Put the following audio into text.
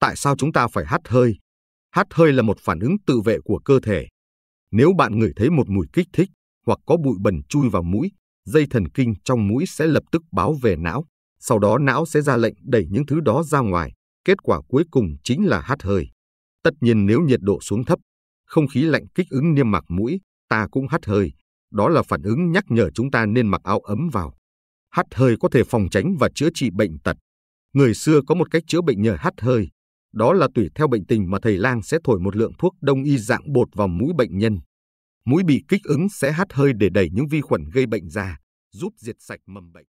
tại sao chúng ta phải hắt hơi? Hắt hơi là một phản ứng tự vệ của cơ thể. Nếu bạn ngửi thấy một mùi kích thích hoặc có bụi bẩn chui vào mũi, dây thần kinh trong mũi sẽ lập tức báo về não, sau đó não sẽ ra lệnh đẩy những thứ đó ra ngoài, kết quả cuối cùng chính là hắt hơi. Tất nhiên nếu nhiệt độ xuống thấp, không khí lạnh kích ứng niêm mạc mũi, ta cũng hắt hơi, đó là phản ứng nhắc nhở chúng ta nên mặc áo ấm vào. Hắt hơi có thể phòng tránh và chữa trị bệnh tật. Người xưa có một cách chữa bệnh nhờ hắt hơi, đó là tùy theo bệnh tình mà thầy lang sẽ thổi một lượng thuốc đông y dạng bột vào mũi bệnh nhân. Mũi bị kích ứng sẽ hắt hơi để đẩy những vi khuẩn gây bệnh ra, giúp diệt sạch mầm bệnh.